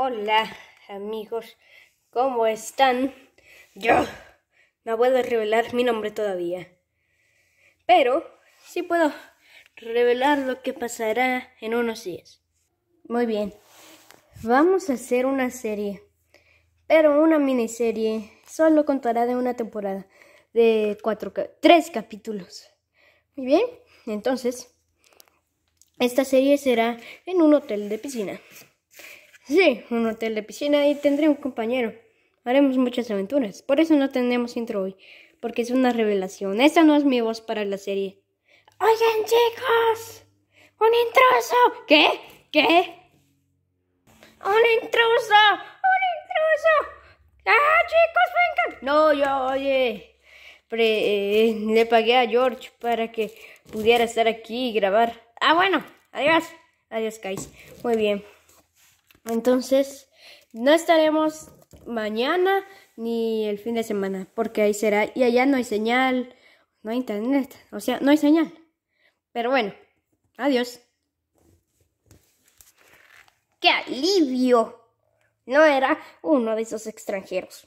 Hola amigos, ¿cómo están? Yo no puedo revelar mi nombre todavía, pero sí puedo revelar lo que pasará en unos días. Muy bien, vamos a hacer una serie, pero una miniserie solo contará de una temporada de cuatro, tres capítulos. Muy bien, entonces, esta serie será en un hotel de piscina. Sí, un hotel de piscina y tendré un compañero. Haremos muchas aventuras. Por eso no tenemos intro hoy, porque es una revelación. Esa no es mi voz para la serie. Oigan, chicos, un intruso. ¿Qué? ¿Qué? Un intruso, un intruso. ¡Ah, chicos, vengan! No, yo, oye. Eh, le pagué a George para que pudiera estar aquí y grabar. Ah, bueno, adiós. Adiós, guys. Muy bien. Entonces, no estaremos mañana ni el fin de semana, porque ahí será, y allá no hay señal, no hay internet, o sea, no hay señal. Pero bueno, adiós. ¡Qué alivio! No era uno de esos extranjeros.